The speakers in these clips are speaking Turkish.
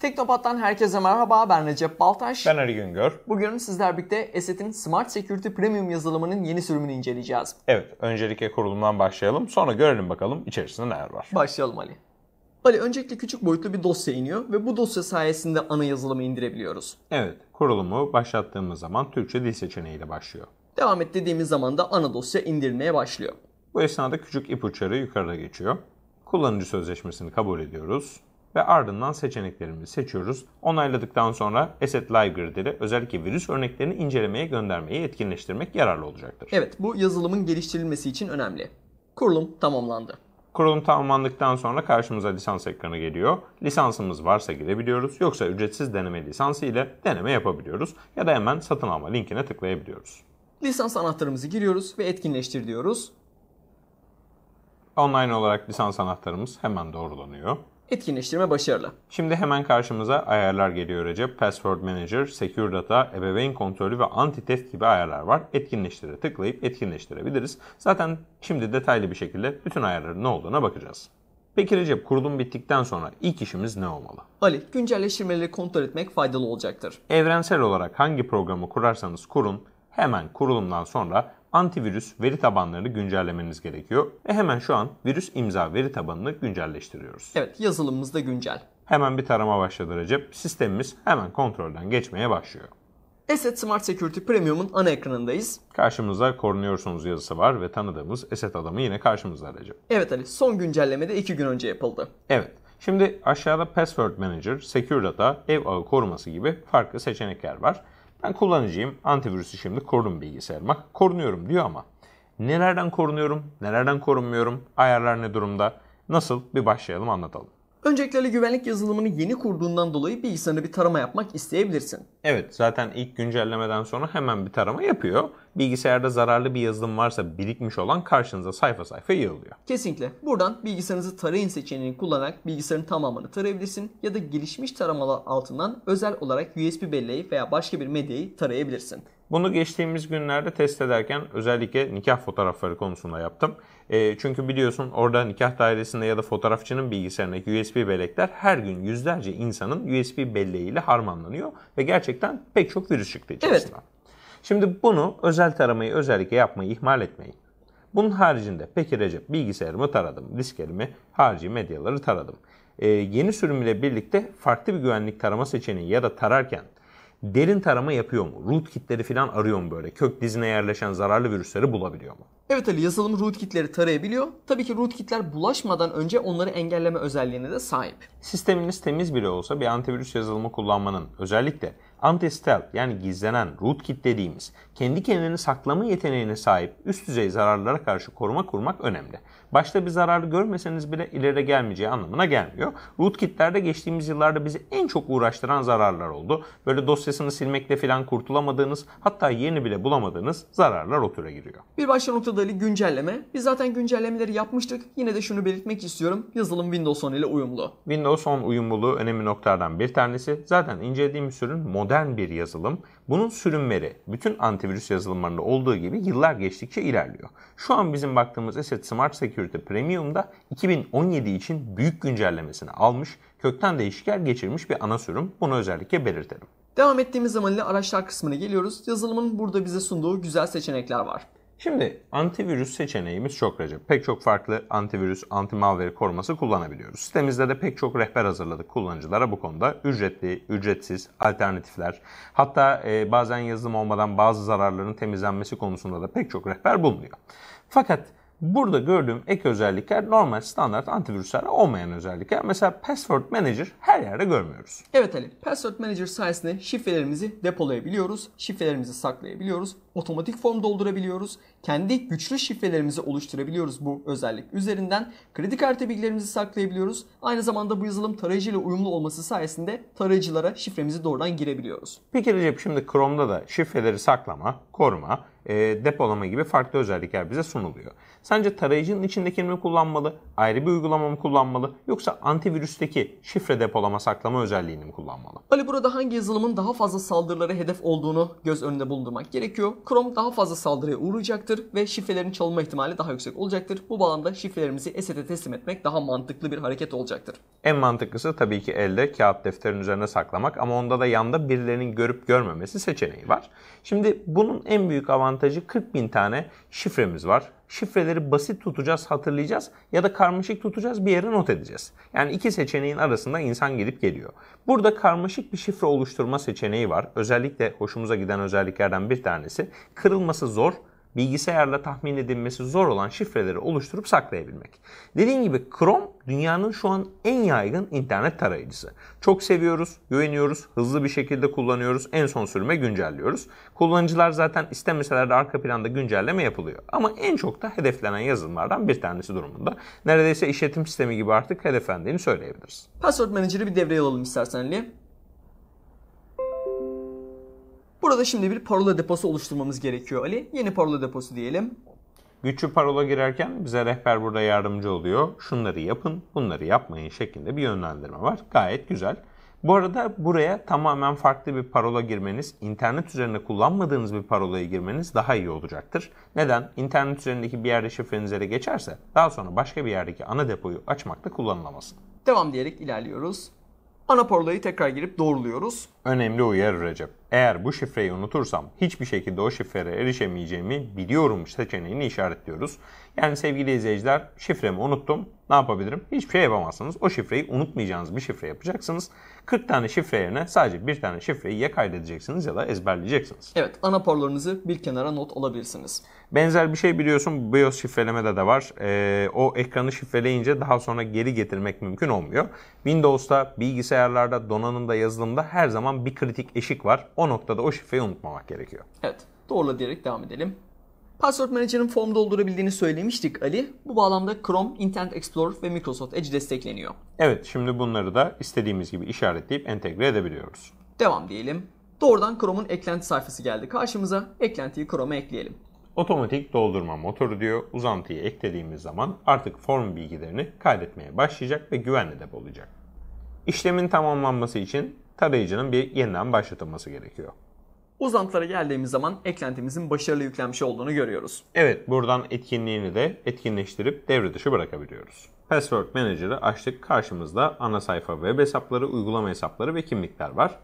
Teknopat'tan herkese merhaba. Ben Recep Baltaş. Ben Ali Güngör. Bugün sizler birlikte Asset'in Smart Security Premium yazılımının yeni sürümünü inceleyeceğiz. Evet, öncelikle kurulumdan başlayalım. Sonra görelim bakalım içerisinde neler var. Başlayalım Ali. Ali öncelikle küçük boyutlu bir dosya iniyor ve bu dosya sayesinde ana yazılımı indirebiliyoruz. Evet, kurulumu başlattığımız zaman Türkçe dil seçeneğiyle başlıyor. Devam et dediğimiz zaman da ana dosya indirmeye başlıyor. Bu esnada küçük ipuçları yukarıda geçiyor. Kullanıcı sözleşmesini kabul ediyoruz ve ardından seçeneklerimizi seçiyoruz. Onayladıktan sonra Asset Library'leri özellikle virüs örneklerini incelemeye göndermeyi etkinleştirmek yararlı olacaktır. Evet bu yazılımın geliştirilmesi için önemli. Kurulum tamamlandı. Kurulum tamamlandıktan sonra karşımıza lisans ekranı geliyor. Lisansımız varsa girebiliyoruz. Yoksa ücretsiz deneme lisansı ile deneme yapabiliyoruz. Ya da hemen satın alma linkine tıklayabiliyoruz. Lisans anahtarımızı giriyoruz ve etkinleştir diyoruz. Online olarak lisans anahtarımız hemen doğrulanıyor. Etkinleştirme başarılı. Şimdi hemen karşımıza ayarlar geliyor Recep. Password Manager, Secure Data, ebeveyn kontrolü ve anti theft gibi ayarlar var. Etkinleştire tıklayıp etkinleştirebiliriz. Zaten şimdi detaylı bir şekilde bütün ayarların ne olduğuna bakacağız. Peki Recep kurulum bittikten sonra ilk işimiz ne olmalı? Ali, güncelleştirmeleri kontrol etmek faydalı olacaktır. Evrensel olarak hangi programı kurarsanız kurun, hemen kurulumdan sonra antivirüs veri tabanlarını güncellemeniz gerekiyor. E hemen şu an virüs imza veri tabanını güncelleştiriyoruz. Evet yazılımımız da güncel. Hemen bir tarama başladı Recep. Sistemimiz hemen kontrolden geçmeye başlıyor. Asset Smart Security Premium'un ana ekranındayız. Karşımızda korunuyorsunuz yazısı var ve tanıdığımız Asset adamı yine karşımızda Recep. Evet Ali son güncelleme de 2 gün önce yapıldı. Evet. Şimdi aşağıda Password Manager, Secure Data, Ev Ağı Koruması gibi farklı seçenekler var. Ben kullanıcıyım. Antivirüsü şimdi korudum bilgisayarıma. Korunuyorum diyor ama nelerden korunuyorum, nelerden korunmuyorum, ayarlar ne durumda? Nasıl? Bir başlayalım anlatalım. Öncelikle güvenlik yazılımını yeni kurduğundan dolayı bilgisayarına bir tarama yapmak isteyebilirsin. Evet zaten ilk güncellemeden sonra hemen bir tarama yapıyor. Bilgisayarda zararlı bir yazılım varsa birikmiş olan karşınıza sayfa sayfa yığılıyor. Kesinlikle. Buradan bilgisayarınızı tarayın seçeneğini kullanarak bilgisayarın tamamını tarayabilirsin ya da gelişmiş taramalar altından özel olarak USB belleği veya başka bir medyayı tarayabilirsin. Bunu geçtiğimiz günlerde test ederken özellikle nikah fotoğrafları konusunda yaptım. E, çünkü biliyorsun orada nikah dairesinde ya da fotoğrafçının bilgisayarındaki USB bellekler her gün yüzlerce insanın USB belleğiyle harmanlanıyor ve gerçekten pek çok virüs çıktı içerisinden. Evet. Şimdi bunu özel taramayı özellikle yapmayı ihmal etmeyin. Bunun haricinde peki Recep bilgisayarımı taradım, disklerimi, harici medyaları taradım. Ee, yeni sürüm ile birlikte farklı bir güvenlik tarama seçeneği ya da tararken Derin tarama yapıyor mu? Root kitleri falan arıyor mu böyle? Kök dizine yerleşen zararlı virüsleri bulabiliyor mu? Evet Ali yazılım root kitleri tarayabiliyor. Tabii ki root kitler bulaşmadan önce onları engelleme özelliğine de sahip. Sisteminiz temiz bile olsa bir antivirüs yazılımı kullanmanın özellikle Antestel yani gizlenen rootkit dediğimiz kendi kendini saklama yeteneğine sahip üst düzey zararlara karşı koruma kurmak önemli. Başta bir zararı görmeseniz bile ileride gelmeyeceği anlamına gelmiyor. Rootkit'lerde geçtiğimiz yıllarda bizi en çok uğraştıran zararlar oldu. Böyle dosyasını silmekle falan kurtulamadığınız hatta yeni bile bulamadığınız zararlar o türe giriyor. Bir başka noktada Ali güncelleme. Biz zaten güncellemeleri yapmıştık. Yine de şunu belirtmek istiyorum. Yazılım Windows 10 ile uyumlu. Windows 10 uyumluluğu önemli noktalardan bir tanesi. Zaten incelediğimiz sürün mod modern bir yazılım. Bunun sürümleri bütün antivirüs yazılımlarında olduğu gibi yıllar geçtikçe ilerliyor. Şu an bizim baktığımız Asset Smart Security Premium'da 2017 için büyük güncellemesini almış, kökten değişikler geçirmiş bir ana sürüm. Bunu özellikle belirtelim. Devam ettiğimiz zaman ile araçlar kısmına geliyoruz. Yazılımın burada bize sunduğu güzel seçenekler var. Şimdi antivirüs seçeneğimiz çok recep. Pek çok farklı antivirüs, anti malware koruması kullanabiliyoruz. Sitemizde de pek çok rehber hazırladık kullanıcılara bu konuda. Ücretli, ücretsiz alternatifler. Hatta e, bazen yazılım olmadan bazı zararların temizlenmesi konusunda da pek çok rehber bulunuyor. Fakat Burada gördüğüm ek özellikler normal standart antivirüslerde olmayan özellikler. Mesela Password Manager her yerde görmüyoruz. Evet Ali, Password Manager sayesinde şifrelerimizi depolayabiliyoruz, şifrelerimizi saklayabiliyoruz, otomatik form doldurabiliyoruz, kendi güçlü şifrelerimizi oluşturabiliyoruz bu özellik üzerinden. Kredi kartı bilgilerimizi saklayabiliyoruz. Aynı zamanda bu yazılım tarayıcı ile uyumlu olması sayesinde tarayıcılara şifremizi doğrudan girebiliyoruz. Peki Recep şimdi Chrome'da da şifreleri saklama, koruma, e, depolama gibi farklı özellikler bize sunuluyor. Sence tarayıcının içindekini mi kullanmalı, ayrı bir uygulama mı kullanmalı yoksa antivirüsteki şifre depolama saklama özelliğini mi kullanmalı? Ali burada hangi yazılımın daha fazla saldırılara hedef olduğunu göz önünde bulundurmak gerekiyor. Chrome daha fazla saldırıya uğrayacaktır olacaktır ve şifrelerin çalınma ihtimali daha yüksek olacaktır. Bu bağlamda şifrelerimizi esete teslim etmek daha mantıklı bir hareket olacaktır. En mantıklısı tabii ki elde kağıt defterin üzerine saklamak ama onda da yanda birilerinin görüp görmemesi seçeneği var. Şimdi bunun en büyük avantajı 40 bin tane şifremiz var şifreleri basit tutacağız, hatırlayacağız ya da karmaşık tutacağız, bir yere not edeceğiz. Yani iki seçeneğin arasında insan gidip geliyor. Burada karmaşık bir şifre oluşturma seçeneği var. Özellikle hoşumuza giden özelliklerden bir tanesi kırılması zor bilgisayarla tahmin edilmesi zor olan şifreleri oluşturup saklayabilmek. Dediğim gibi Chrome dünyanın şu an en yaygın internet tarayıcısı. Çok seviyoruz, güveniyoruz, hızlı bir şekilde kullanıyoruz, en son sürüme güncelliyoruz. Kullanıcılar zaten istemeseler de arka planda güncelleme yapılıyor. Ama en çok da hedeflenen yazılımlardan bir tanesi durumunda. Neredeyse işletim sistemi gibi artık hedeflendiğini söyleyebiliriz. Password Manager'ı bir devreye alalım istersen Ali. Burada şimdi bir parola deposu oluşturmamız gerekiyor Ali. Yeni parola deposu diyelim. Güçlü parola girerken bize rehber burada yardımcı oluyor. Şunları yapın, bunları yapmayın şeklinde bir yönlendirme var. Gayet güzel. Bu arada buraya tamamen farklı bir parola girmeniz, internet üzerinde kullanmadığınız bir parolayı girmeniz daha iyi olacaktır. Neden? İnternet üzerindeki bir yerde şifreniz ele geçerse daha sonra başka bir yerdeki ana depoyu açmakta kullanılamaz. Devam diyerek ilerliyoruz. Ana parolayı tekrar girip doğruluyoruz. Önemli uyarı Recep. Eğer bu şifreyi unutursam hiçbir şekilde o şifreye erişemeyeceğimi biliyorum seçeneğini işaretliyoruz. Yani sevgili izleyiciler şifremi unuttum. Ne yapabilirim? Hiçbir şey yapamazsınız. O şifreyi unutmayacağınız bir şifre yapacaksınız. 40 tane şifre yerine sadece bir tane şifreyi ya kaydedeceksiniz ya da ezberleyeceksiniz. Evet anaporlarınızı bir kenara not alabilirsiniz. Benzer bir şey biliyorsun BIOS şifrelemede de var. Ee, o ekranı şifreleyince daha sonra geri getirmek mümkün olmuyor. Windows'ta, bilgisayarlarda, donanımda, yazılımda her zaman bir kritik eşik var. O noktada o şifreyi unutmamak gerekiyor. Evet doğrula diyerek devam edelim. Password Manager'ın form doldurabildiğini söylemiştik Ali. Bu bağlamda Chrome, Internet Explorer ve Microsoft Edge destekleniyor. Evet şimdi bunları da istediğimiz gibi işaretleyip entegre edebiliyoruz. Devam diyelim. Doğrudan Chrome'un eklenti sayfası geldi karşımıza. Eklentiyi Chrome'a ekleyelim. Otomatik doldurma motoru diyor. Uzantıyı eklediğimiz zaman artık form bilgilerini kaydetmeye başlayacak ve güvenli de depolayacak. İşlemin tamamlanması için tarayıcının bir yeniden başlatılması gerekiyor. Uzantılara geldiğimiz zaman eklentimizin başarılı yüklenmiş olduğunu görüyoruz. Evet buradan etkinliğini de etkinleştirip devre dışı bırakabiliyoruz. Password Manager'ı açtık. Karşımızda ana sayfa web hesapları, uygulama hesapları ve kimlikler var.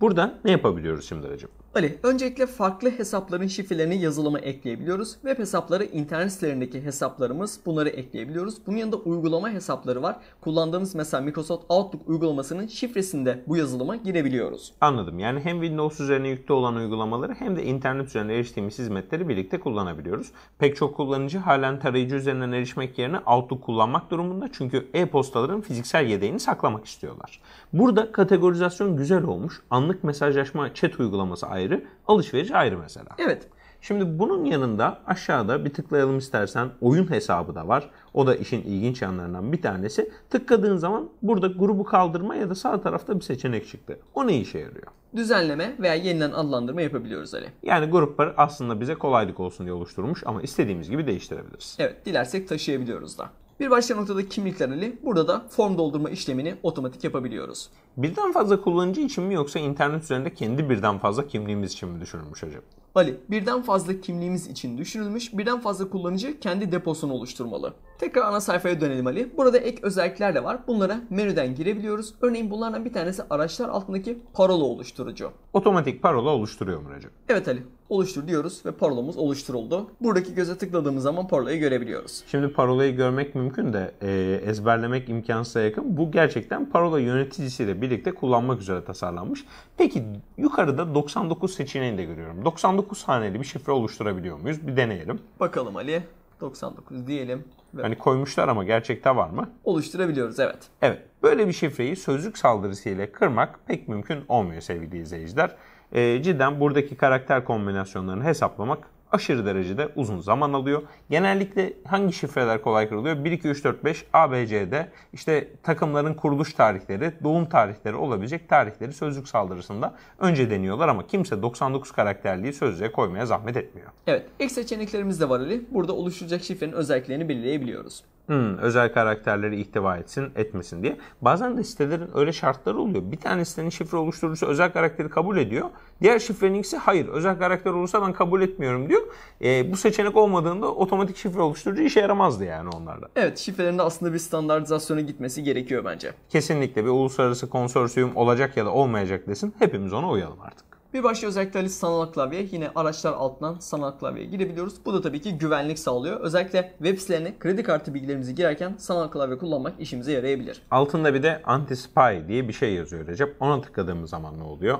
Burada ne yapabiliyoruz şimdi acaba? Ali, öncelikle farklı hesapların şifrelerini yazılıma ekleyebiliyoruz. Web hesapları, internet sitelerindeki hesaplarımız bunları ekleyebiliyoruz. Bunun yanında uygulama hesapları var. Kullandığımız mesela Microsoft Outlook uygulamasının şifresinde bu yazılıma girebiliyoruz. Anladım. Yani hem Windows üzerine yüklü olan uygulamaları hem de internet üzerinde eriştiğimiz hizmetleri birlikte kullanabiliyoruz. Pek çok kullanıcı halen tarayıcı üzerinden erişmek yerine Outlook kullanmak durumunda çünkü e-postaların fiziksel yedeğini saklamak istiyorlar. Burada kategorizasyon güzel olmuş. Anlık mesajlaşma chat uygulaması ayrı, alışveriş ayrı mesela. Evet. Şimdi bunun yanında aşağıda bir tıklayalım istersen oyun hesabı da var. O da işin ilginç yanlarından bir tanesi. Tıkladığın zaman burada grubu kaldırma ya da sağ tarafta bir seçenek çıktı. O ne işe yarıyor? Düzenleme veya yeniden adlandırma yapabiliyoruz Ali. Yani grupları aslında bize kolaylık olsun diye oluşturmuş ama istediğimiz gibi değiştirebiliriz. Evet dilersek taşıyabiliyoruz da. Bir başka noktada kimlikler Ali. Burada da form doldurma işlemini otomatik yapabiliyoruz. Birden fazla kullanıcı için mi yoksa internet üzerinde kendi birden fazla kimliğimiz için mi düşünülmüş acaba? Ali, birden fazla kimliğimiz için düşünülmüş, birden fazla kullanıcı kendi deposunu oluşturmalı. Tekrar ana sayfaya dönelim Ali. Burada ek özellikler de var. Bunlara menüden girebiliyoruz. Örneğin bunlardan bir tanesi araçlar altındaki parola oluşturucu. Otomatik parola oluşturuyor mu Recep? Evet Ali. Oluştur diyoruz ve parolamız oluşturuldu. Buradaki göze tıkladığımız zaman parolayı görebiliyoruz. Şimdi parolayı görmek mümkün de e, ezberlemek imkansıza yakın. Bu gerçekten parola yöneticisiyle birlikte kullanmak üzere tasarlanmış. Peki yukarıda 99 seçeneğini de görüyorum. 99 haneli bir şifre oluşturabiliyor muyuz? Bir deneyelim. Bakalım Ali. 99 diyelim. Evet. Hani koymuşlar ama gerçekte var mı? Oluşturabiliyoruz evet. Evet. Böyle bir şifreyi sözlük saldırısıyla kırmak pek mümkün olmuyor sevgili izleyiciler. E, cidden buradaki karakter kombinasyonlarını hesaplamak aşırı derecede uzun zaman alıyor. Genellikle hangi şifreler kolay kırılıyor? 1, 2, 3, 4, 5, ABCDE. B, işte takımların kuruluş tarihleri, doğum tarihleri olabilecek tarihleri sözlük saldırısında önce deniyorlar ama kimse 99 karakterliği sözlüğe koymaya zahmet etmiyor. Evet, ilk seçeneklerimiz de var Ali. Burada oluşturacak şifrenin özelliklerini belirleyebiliyoruz hmm, özel karakterleri ihtiva etsin etmesin diye. Bazen de sitelerin öyle şartları oluyor. Bir tane sitenin şifre oluşturucusu özel karakteri kabul ediyor. Diğer şifrenin ikisi hayır özel karakter olursa ben kabul etmiyorum diyor. E, bu seçenek olmadığında otomatik şifre oluşturucu işe yaramazdı yani onlarda. Evet şifrelerinde aslında bir standartizasyona gitmesi gerekiyor bence. Kesinlikle bir uluslararası konsorsiyum olacak ya da olmayacak desin hepimiz ona uyalım artık. Bir başka özellikleri sanal klavye. Yine araçlar altından sanal klavyeye girebiliyoruz. Bu da tabii ki güvenlik sağlıyor. Özellikle web sitelerine kredi kartı bilgilerimizi girerken sanal klavye kullanmak işimize yarayabilir. Altında bir de anti-spy diye bir şey yazıyor Recep. Ona tıkladığımız zaman ne oluyor?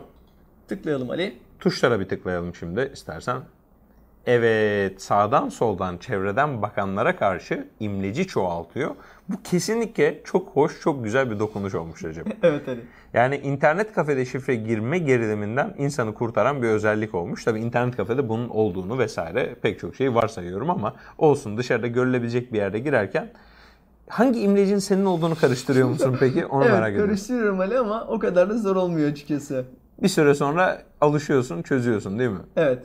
Tıklayalım Ali. Tuşlara bir tıklayalım şimdi istersen. Evet, sağdan soldan çevreden bakanlara karşı imleci çoğaltıyor. Bu kesinlikle çok hoş, çok güzel bir dokunuş olmuş Recep. evet Ali. Yani internet kafede şifre girme geriliminden insanı kurtaran bir özellik olmuş. Tabii internet kafede bunun olduğunu vesaire pek çok şeyi varsayıyorum ama olsun dışarıda görülebilecek bir yerde girerken hangi imlecin senin olduğunu karıştırıyor musun peki? Onu evet, merak ediyorum. Karıştırıyorum Ali ama o kadar da zor olmuyor açıkçası. Bir süre sonra alışıyorsun, çözüyorsun değil mi? Evet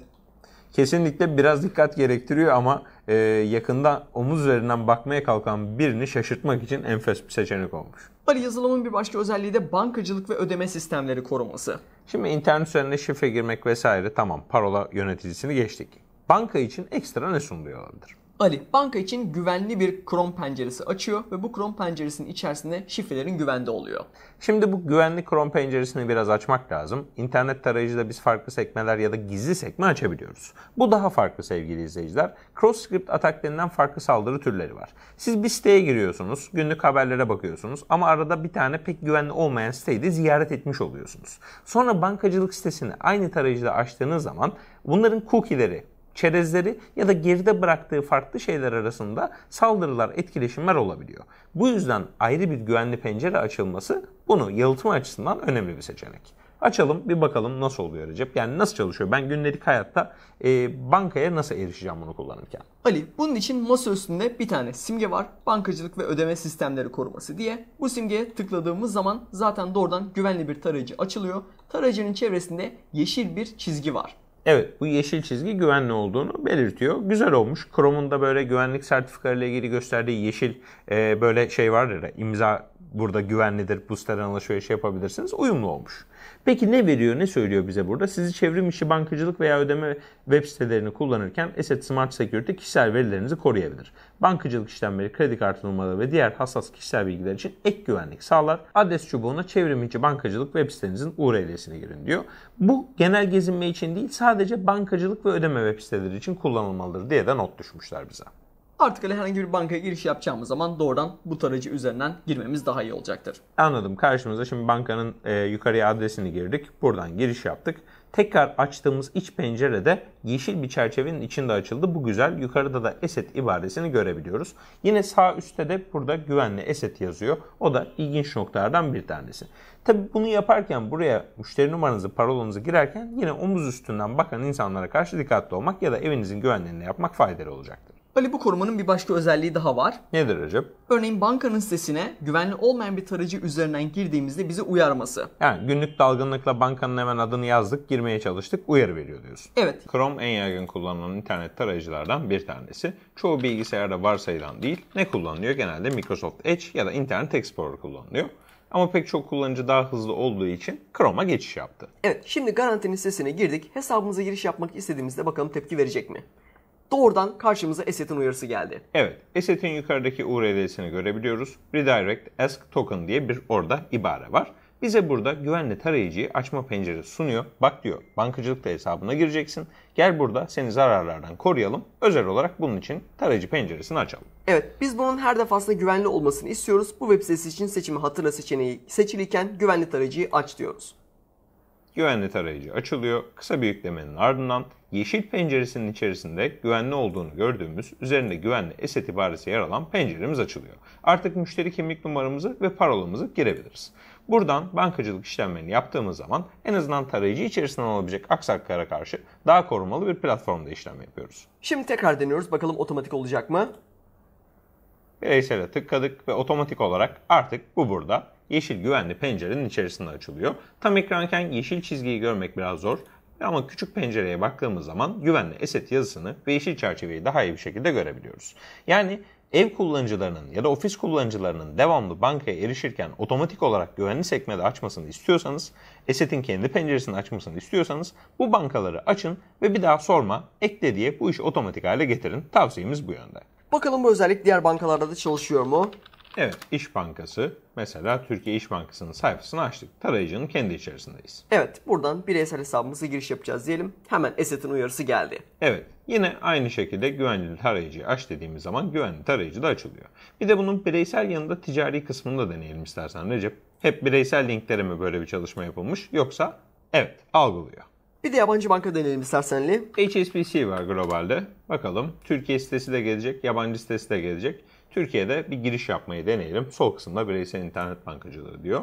kesinlikle biraz dikkat gerektiriyor ama e, yakında omuz üzerinden bakmaya kalkan birini şaşırtmak için enfes bir seçenek olmuş. Ali yazılımın bir başka özelliği de bankacılık ve ödeme sistemleri koruması. Şimdi internet üzerine şifre girmek vesaire tamam parola yöneticisini geçtik. Banka için ekstra ne sunuluyor olabilir? Ali banka için güvenli bir Chrome penceresi açıyor ve bu Chrome penceresinin içerisinde şifrelerin güvende oluyor. Şimdi bu güvenli Chrome penceresini biraz açmak lazım. İnternet tarayıcıda biz farklı sekmeler ya da gizli sekme açabiliyoruz. Bu daha farklı sevgili izleyiciler. CrossScript atak denilen farklı saldırı türleri var. Siz bir siteye giriyorsunuz, günlük haberlere bakıyorsunuz ama arada bir tane pek güvenli olmayan siteyi de ziyaret etmiş oluyorsunuz. Sonra bankacılık sitesini aynı tarayıcıda açtığınız zaman bunların cookie'leri, çerezleri ya da geride bıraktığı farklı şeyler arasında saldırılar, etkileşimler olabiliyor. Bu yüzden ayrı bir güvenli pencere açılması bunu yalıtma açısından önemli bir seçenek. Açalım bir bakalım nasıl oluyor Recep. Yani nasıl çalışıyor? Ben gündelik hayatta e, bankaya nasıl erişeceğim bunu kullanırken? Ali bunun için masa üstünde bir tane simge var. Bankacılık ve ödeme sistemleri koruması diye. Bu simgeye tıkladığımız zaman zaten doğrudan güvenli bir tarayıcı açılıyor. Tarayıcının çevresinde yeşil bir çizgi var. Evet bu yeşil çizgi güvenli olduğunu belirtiyor. Güzel olmuş. Chrome'un da böyle güvenlik sertifikalarıyla ilgili gösterdiği yeşil e, böyle şey vardır ya imza burada güvenlidir, bu siteden alışveriş yapabilirsiniz. Uyumlu olmuş. Peki ne veriyor, ne söylüyor bize burada? Sizi çevrim içi bankacılık veya ödeme web sitelerini kullanırken Asset Smart Security kişisel verilerinizi koruyabilir. Bankacılık işlemleri, kredi kartı numaraları ve diğer hassas kişisel bilgiler için ek güvenlik sağlar. Adres çubuğuna çevrim içi bankacılık web sitenizin URL'sine girin diyor. Bu genel gezinme için değil sadece bankacılık ve ödeme web siteleri için kullanılmalıdır diye de not düşmüşler bize. Artık öyle herhangi bir bankaya giriş yapacağımız zaman doğrudan bu tarayıcı üzerinden girmemiz daha iyi olacaktır. Anladım. Karşımıza şimdi bankanın e, yukarıya adresini girdik. Buradan giriş yaptık. Tekrar açtığımız iç pencerede yeşil bir çerçevenin içinde açıldı. Bu güzel. Yukarıda da eset ibaresini görebiliyoruz. Yine sağ üstte de burada güvenli eset yazıyor. O da ilginç noktalardan bir tanesi. Tabi bunu yaparken buraya müşteri numaranızı, parolanızı girerken yine omuz üstünden bakan insanlara karşı dikkatli olmak ya da evinizin güvenliğini yapmak faydalı olacaktır. Ali bu korumanın bir başka özelliği daha var. Nedir Recep? Örneğin bankanın sitesine güvenli olmayan bir tarayıcı üzerinden girdiğimizde bizi uyarması. Yani günlük dalgınlıkla bankanın hemen adını yazdık, girmeye çalıştık, uyarı veriyor diyorsun. Evet. Chrome en yaygın kullanılan internet tarayıcılardan bir tanesi. Çoğu bilgisayarda varsayılan değil, ne kullanılıyor? Genelde Microsoft Edge ya da Internet Explorer kullanılıyor. Ama pek çok kullanıcı daha hızlı olduğu için Chrome'a geçiş yaptı. Evet, şimdi garantinin sitesine girdik. Hesabımıza giriş yapmak istediğimizde bakalım tepki verecek mi? doğrudan karşımıza Asset'in uyarısı geldi. Evet, Asset'in yukarıdaki URL'sini görebiliyoruz. Redirect Ask Token diye bir orada ibare var. Bize burada güvenli tarayıcıyı açma penceresi sunuyor. Bak diyor bankacılıkta hesabına gireceksin. Gel burada seni zararlardan koruyalım. Özel olarak bunun için tarayıcı penceresini açalım. Evet biz bunun her defasında güvenli olmasını istiyoruz. Bu web sitesi için seçimi hatırla seçeneği seçilirken güvenli tarayıcıyı aç diyoruz. Güvenli tarayıcı açılıyor. Kısa bir yüklemenin ardından yeşil penceresinin içerisinde güvenli olduğunu gördüğümüz üzerinde güvenli eset ibaresi yer alan penceremiz açılıyor. Artık müşteri kimlik numaramızı ve parolamızı girebiliriz. Buradan bankacılık işlemlerini yaptığımız zaman en azından tarayıcı içerisinden alabilecek aksaklara karşı daha korumalı bir platformda işlem yapıyoruz. Şimdi tekrar deniyoruz bakalım otomatik olacak mı? Bireysel'e tıkladık ve otomatik olarak artık bu burada yeşil güvenli pencerenin içerisinde açılıyor. Tam ekranken yeşil çizgiyi görmek biraz zor ama küçük pencereye baktığımız zaman güvenli eset yazısını ve yeşil çerçeveyi daha iyi bir şekilde görebiliyoruz. Yani ev kullanıcılarının ya da ofis kullanıcılarının devamlı bankaya erişirken otomatik olarak güvenli sekmede açmasını istiyorsanız, Eset'in kendi penceresini açmasını istiyorsanız bu bankaları açın ve bir daha sorma, ekle diye bu işi otomatik hale getirin. Tavsiyemiz bu yönde. Bakalım bu özellik diğer bankalarda da çalışıyor mu? Evet, İş Bankası mesela Türkiye İş Bankası'nın sayfasını açtık. Tarayıcının kendi içerisindeyiz. Evet, buradan bireysel hesabımıza giriş yapacağız diyelim. Hemen Eset'in uyarısı geldi. Evet, yine aynı şekilde güvenli tarayıcıyı aç dediğimiz zaman güvenli tarayıcı da açılıyor. Bir de bunun bireysel yanında ticari kısmını da deneyelim istersen Recep. Hep bireysel linklere mi böyle bir çalışma yapılmış yoksa evet algılıyor. Bir de yabancı banka deneyelim istersen Lee. HSBC var globalde. Bakalım Türkiye sitesi de gelecek, yabancı sitesi de gelecek. Türkiye'de bir giriş yapmayı deneyelim. Sol kısımda bireysel internet bankacıları diyor.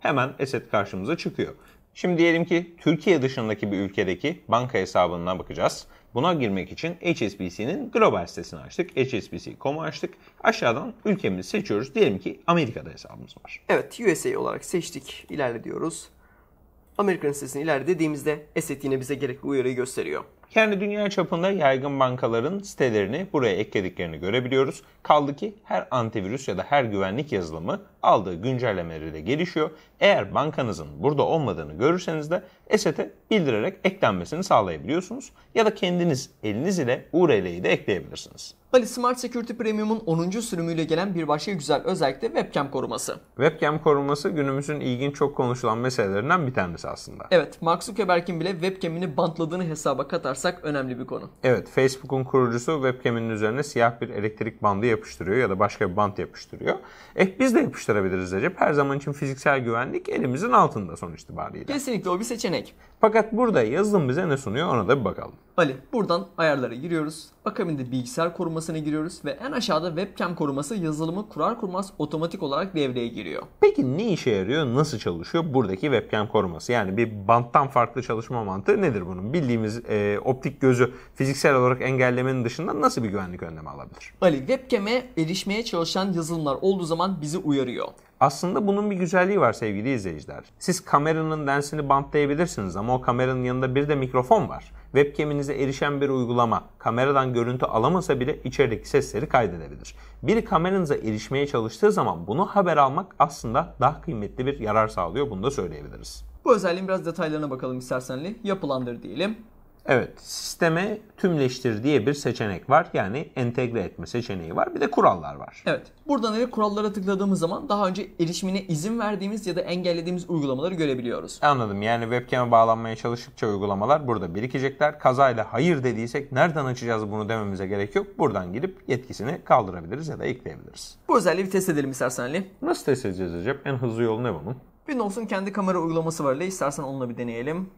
Hemen eset karşımıza çıkıyor. Şimdi diyelim ki Türkiye dışındaki bir ülkedeki banka hesabından bakacağız. Buna girmek için HSBC'nin global sitesini açtık. HSBC.com'u açtık. Aşağıdan ülkemizi seçiyoruz. Diyelim ki Amerika'da hesabımız var. Evet USA olarak seçtik. İlerle diyoruz. Amerika'nın sitesini ilerle dediğimizde asset yine bize gerekli uyarıyı gösteriyor. Yani dünya çapında yaygın bankaların sitelerini buraya eklediklerini görebiliyoruz. Kaldı ki her antivirüs ya da her güvenlik yazılımı aldığı güncellemeleri de gelişiyor. Eğer bankanızın burada olmadığını görürseniz de ESET'e bildirerek eklenmesini sağlayabiliyorsunuz. Ya da kendiniz eliniz ile URL'yi de ekleyebilirsiniz. Bali Smart Security Premium'un 10. sürümüyle gelen bir başka güzel özellik de webcam koruması. Webcam koruması günümüzün ilginç çok konuşulan meselelerinden bir tanesi aslında. Evet, Mark Zuckerberg'in bile webcam'ini bantladığını hesaba katarsak önemli bir konu. Evet, Facebook'un kurucusu webcaminin üzerine siyah bir elektrik bandı yapıştırıyor ya da başka bir bant yapıştırıyor. Eh biz de yapıştırıyoruz sıkıştırabiliriz Recep. Her zaman için fiziksel güvenlik elimizin altında sonuç itibariyle. Kesinlikle o bir seçenek. Fakat burada yazılım bize ne sunuyor ona da bir bakalım. Ali, buradan ayarlara giriyoruz. Akabinde bilgisayar korumasına giriyoruz ve en aşağıda webcam koruması yazılımı kurar kurmaz otomatik olarak devreye giriyor. Peki ne işe yarıyor? Nasıl çalışıyor buradaki webcam koruması? Yani bir banttan farklı çalışma mantığı nedir bunun? Bildiğimiz e, optik gözü fiziksel olarak engellemenin dışında nasıl bir güvenlik önlemi alabilir? Ali webcam'e erişmeye çalışan yazılımlar olduğu zaman bizi uyarıyor. Aslında bunun bir güzelliği var sevgili izleyiciler. Siz kameranın lensini bantlayabilirsiniz ama o kameranın yanında bir de mikrofon var webcam'inize erişen bir uygulama kameradan görüntü alamasa bile içerideki sesleri kaydedebilir. Bir kameranıza erişmeye çalıştığı zaman bunu haber almak aslında daha kıymetli bir yarar sağlıyor. Bunu da söyleyebiliriz. Bu özelliğin biraz detaylarına bakalım istersen Lee. Yapılandır diyelim. Evet sisteme tümleştir diye bir seçenek var. Yani entegre etme seçeneği var. Bir de kurallar var. Evet. Buradan eğer kurallara tıkladığımız zaman daha önce erişimine izin verdiğimiz ya da engellediğimiz uygulamaları görebiliyoruz. Anladım. Yani webcam'e bağlanmaya çalıştıkça uygulamalar burada birikecekler. Kazayla hayır dediysek nereden açacağız bunu dememize gerek yok. Buradan girip yetkisini kaldırabiliriz ya da ekleyebiliriz. Bu özelliği bir test edelim istersen Ali. Nasıl test edeceğiz acaba? En hızlı yol ne bunun? Windows'un kendi kamera uygulaması var Ali. İstersen onunla bir deneyelim.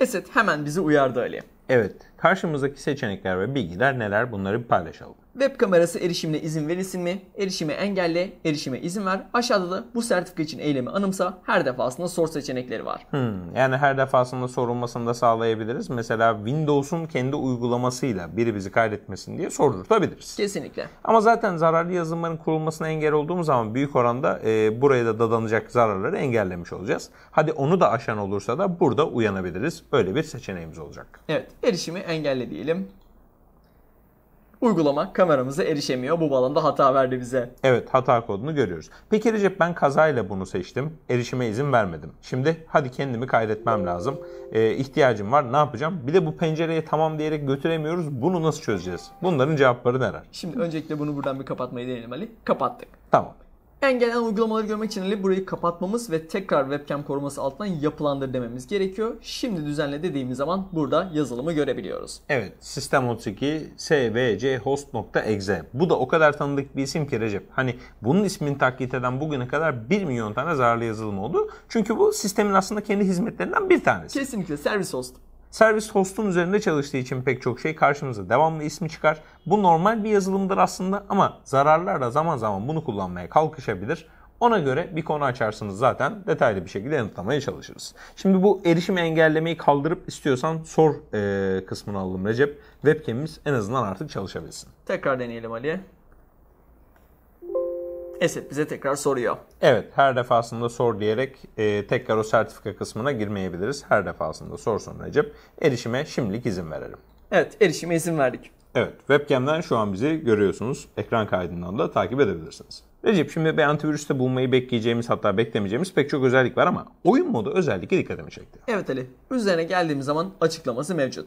Esed hemen bizi uyardı Ali. Evet. Karşımızdaki seçenekler ve bilgiler neler bunları bir paylaşalım. Web kamerası erişimine izin verilsin mi? Erişime engelle, erişime izin ver. Aşağıda da bu sertifika için eylemi anımsa her defasında sor seçenekleri var. Hmm, yani her defasında sorulmasını da sağlayabiliriz. Mesela Windows'un kendi uygulamasıyla biri bizi kaydetmesin diye sordurtabiliriz. Kesinlikle. Ama zaten zararlı yazılımların kurulmasına engel olduğumuz zaman büyük oranda e, buraya da dadanacak zararları engellemiş olacağız. Hadi onu da aşan olursa da burada uyanabiliriz. Böyle bir seçeneğimiz olacak. Evet, erişimi engelle diyelim. Uygulama kameramıza erişemiyor. Bu bağlamda hata verdi bize. Evet hata kodunu görüyoruz. Peki Recep ben kazayla bunu seçtim. Erişime izin vermedim. Şimdi hadi kendimi kaydetmem lazım. Ee, ihtiyacım var ne yapacağım? Bir de bu pencereye tamam diyerek götüremiyoruz. Bunu nasıl çözeceğiz? Bunların cevapları neler? Şimdi öncelikle bunu buradan bir kapatmayı deneyelim Ali. Kapattık. Tamam. Engellenen uygulamaları görmek için burayı kapatmamız ve tekrar webcam koruması altından yapılandır dememiz gerekiyor. Şimdi düzenle dediğimiz zaman burada yazılımı görebiliyoruz. Evet sistem 32 svchost.exe bu da o kadar tanıdık bir isim ki Recep. Hani bunun ismini taklit eden bugüne kadar 1 milyon tane zararlı yazılım oldu. Çünkü bu sistemin aslında kendi hizmetlerinden bir tanesi. Kesinlikle servis host. Servis host'un üzerinde çalıştığı için pek çok şey karşımıza devamlı ismi çıkar. Bu normal bir yazılımdır aslında ama zararlar da zaman zaman bunu kullanmaya kalkışabilir. Ona göre bir konu açarsınız zaten detaylı bir şekilde yanıtlamaya çalışırız. Şimdi bu erişim engellemeyi kaldırıp istiyorsan sor e, kısmını alalım Recep. Webcam'imiz en azından artık çalışabilsin. Tekrar deneyelim Ali. Esed bize tekrar soruyor. Evet her defasında sor diyerek e, tekrar o sertifika kısmına girmeyebiliriz. Her defasında sorsun Recep. Erişime şimdilik izin verelim. Evet erişime izin verdik. Evet webcam'den şu an bizi görüyorsunuz. Ekran kaydından da takip edebilirsiniz. Recep şimdi bir antivirüste bulmayı bekleyeceğimiz hatta beklemeyeceğimiz pek çok özellik var ama oyun modu özellikle dikkatimi çekti. Evet Ali üzerine geldiğimiz zaman açıklaması mevcut.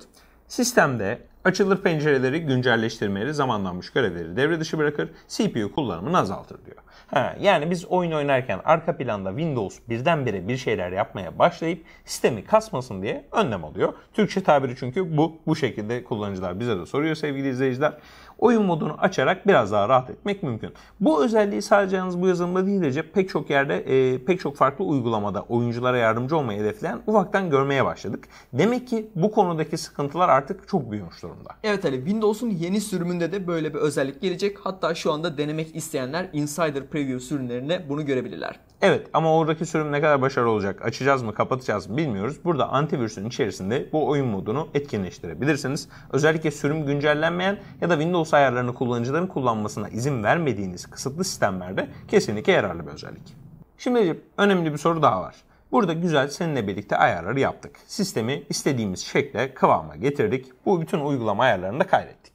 Sistemde açılır pencereleri güncelleştirmeleri zamanlanmış görevleri devre dışı bırakır, CPU kullanımını azaltır diyor. Ha, yani biz oyun oynarken arka planda Windows birdenbire bir şeyler yapmaya başlayıp sistemi kasmasın diye önlem alıyor. Türkçe tabiri çünkü bu bu şekilde kullanıcılar bize de soruyor sevgili izleyiciler oyun modunu açarak biraz daha rahat etmek mümkün. Bu özelliği sadece yalnız bu yazılımda değil de pek çok yerde e, pek çok farklı uygulamada oyunculara yardımcı olmayı hedefleyen ufaktan görmeye başladık. Demek ki bu konudaki sıkıntılar artık çok büyümüş durumda. Evet Ali Windows'un yeni sürümünde de böyle bir özellik gelecek. Hatta şu anda denemek isteyenler Insider Preview sürümlerine bunu görebilirler. Evet ama oradaki sürüm ne kadar başarılı olacak, açacağız mı, kapatacağız mı bilmiyoruz. Burada antivirüsün içerisinde bu oyun modunu etkinleştirebilirsiniz. Özellikle sürüm güncellenmeyen ya da Windows ayarlarını kullanıcıların kullanmasına izin vermediğiniz kısıtlı sistemlerde kesinlikle yararlı bir özellik. Şimdi önemli bir soru daha var. Burada güzel seninle birlikte ayarları yaptık. Sistemi istediğimiz şekle kıvama getirdik. Bu bütün uygulama ayarlarını da kaydettik.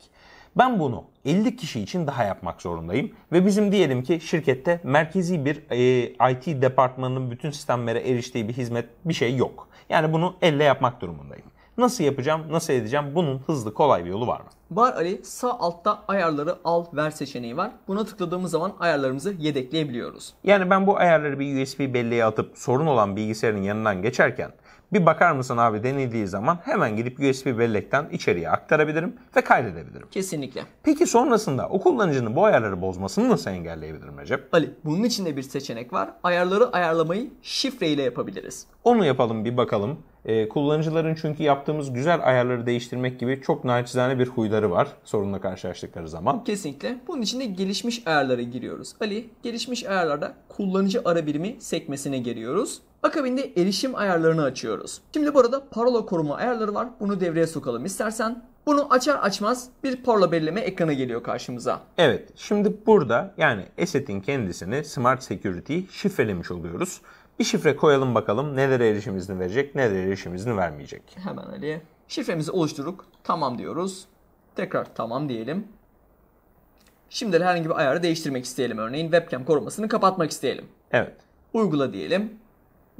Ben bunu 50 kişi için daha yapmak zorundayım ve bizim diyelim ki şirkette merkezi bir e, IT departmanının bütün sistemlere eriştiği bir hizmet bir şey yok. Yani bunu elle yapmak durumundayım. Nasıl yapacağım, nasıl edeceğim bunun hızlı kolay bir yolu var mı? Var Ali sağ altta ayarları al ver seçeneği var. Buna tıkladığımız zaman ayarlarımızı yedekleyebiliyoruz. Yani ben bu ayarları bir USB belleğe atıp sorun olan bilgisayarın yanından geçerken bir bakar mısın abi denildiği zaman hemen gidip USB bellekten içeriye aktarabilirim ve kaydedebilirim. Kesinlikle. Peki sonrasında o kullanıcının bu ayarları bozmasını nasıl engelleyebilirim Recep? Ali bunun için de bir seçenek var. Ayarları ayarlamayı şifreyle yapabiliriz. Onu yapalım bir bakalım. Ee, kullanıcıların çünkü yaptığımız güzel ayarları değiştirmek gibi çok naçizane bir huyları var sorunla karşılaştıkları zaman. Kesinlikle. Bunun için de gelişmiş ayarlara giriyoruz. Ali, gelişmiş ayarlarda kullanıcı ara birimi sekmesine giriyoruz. Akabinde erişim ayarlarını açıyoruz. Şimdi burada parola koruma ayarları var. Bunu devreye sokalım istersen. Bunu açar açmaz bir parola belirleme ekranı geliyor karşımıza. Evet şimdi burada yani esetin kendisini Smart Security şifrelemiş oluyoruz. Bir şifre koyalım bakalım nelere erişim izni verecek, nelere erişim izni vermeyecek. Hemen Ali, Şifremizi oluşturduk. Tamam diyoruz. Tekrar tamam diyelim. Şimdi herhangi bir ayarı değiştirmek isteyelim. Örneğin webcam korumasını kapatmak isteyelim. Evet. Uygula diyelim.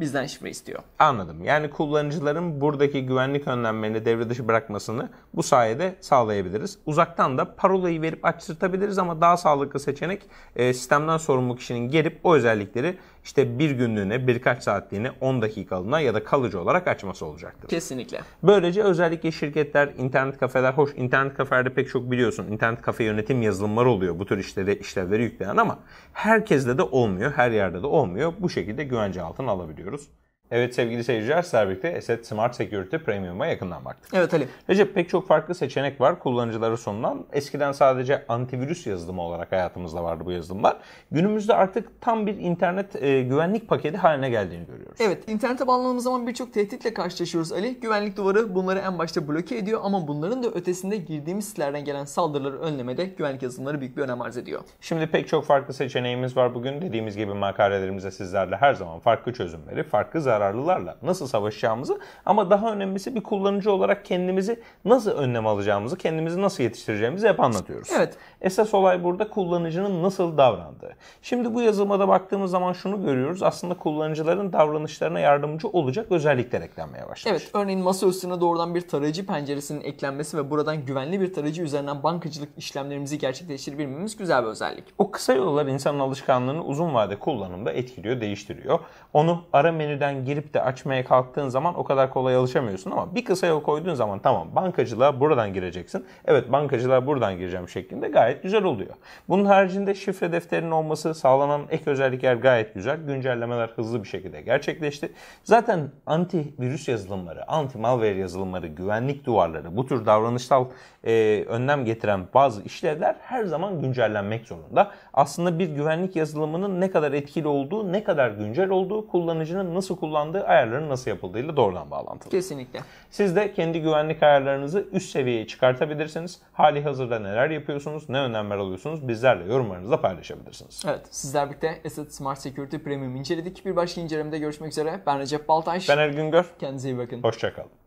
Bizden şifre istiyor. Anladım. Yani kullanıcıların buradaki güvenlik önlemlerini devre dışı bırakmasını bu sayede sağlayabiliriz. Uzaktan da parolayı verip açtırtabiliriz ama daha sağlıklı seçenek e, sistemden sorumlu kişinin gelip o özellikleri işte bir günlüğüne, birkaç saatliğine, 10 dakikalığına ya da kalıcı olarak açması olacaktır. Kesinlikle. Böylece özellikle şirketler, internet kafeler, hoş internet kafelerde pek çok biliyorsun internet kafe yönetim yazılımları oluyor bu tür işleri, işlevleri yükleyen ama herkeste de olmuyor, her yerde de olmuyor. Bu şekilde güvence altına alabiliyoruz. Evet sevgili seyirciler Servik'te Asset Smart Security Premium'a baktık. Evet Ali. Recep pek çok farklı seçenek var kullanıcıları sunulan. Eskiden sadece antivirüs yazılımı olarak hayatımızda vardı bu yazılımlar. Günümüzde artık tam bir internet e, güvenlik paketi haline geldiğini görüyoruz. Evet internete bağlandığımız zaman birçok tehditle karşılaşıyoruz Ali. Güvenlik duvarı bunları en başta bloke ediyor ama bunların da ötesinde girdiğimiz sitelerden gelen saldırıları önlemede güvenlik yazılımları büyük bir önem arz ediyor. Şimdi pek çok farklı seçeneğimiz var bugün. Dediğimiz gibi makalelerimizde sizlerle her zaman farklı çözümleri, farklı zararları zararlılarla nasıl savaşacağımızı ama daha önemlisi bir kullanıcı olarak kendimizi nasıl önlem alacağımızı, kendimizi nasıl yetiştireceğimizi hep anlatıyoruz. Evet. Esas olay burada kullanıcının nasıl davrandığı. Şimdi bu yazılmada baktığımız zaman şunu görüyoruz. Aslında kullanıcıların davranışlarına yardımcı olacak özellikler eklenmeye başlamış. Evet. Örneğin masa üstüne doğrudan bir tarayıcı penceresinin eklenmesi ve buradan güvenli bir tarayıcı üzerinden bankacılık işlemlerimizi gerçekleştirebilmemiz güzel bir özellik. O kısa yollar insanın alışkanlığını uzun vade kullanımda etkiliyor, değiştiriyor. Onu ara menüden girip de açmaya kalktığın zaman o kadar kolay alışamıyorsun ama bir kısa yol koyduğun zaman tamam bankacılığa buradan gireceksin. Evet bankacılığa buradan gireceğim şeklinde gayet güzel oluyor. Bunun haricinde şifre defterinin olması sağlanan ek özellikler gayet güzel. Güncellemeler hızlı bir şekilde gerçekleşti. Zaten anti virüs yazılımları, anti malware yazılımları, güvenlik duvarları bu tür davranışsal e, önlem getiren bazı işlevler her zaman güncellenmek zorunda. Aslında bir güvenlik yazılımının ne kadar etkili olduğu, ne kadar güncel olduğu, kullanıcının nasıl kullandığı uygulandığı, ayarların nasıl yapıldığıyla doğrudan bağlantılı. Kesinlikle. Siz de kendi güvenlik ayarlarınızı üst seviyeye çıkartabilirsiniz. Hali hazırda neler yapıyorsunuz, ne önlemler alıyorsunuz bizlerle yorumlarınızda paylaşabilirsiniz. Evet, sizler birlikte Asset Smart Security Premium inceledik. Bir başka incelemede görüşmek üzere. Ben Recep Baltaş. Ben Ergün Gör. Kendinize iyi bakın. Hoşçakalın.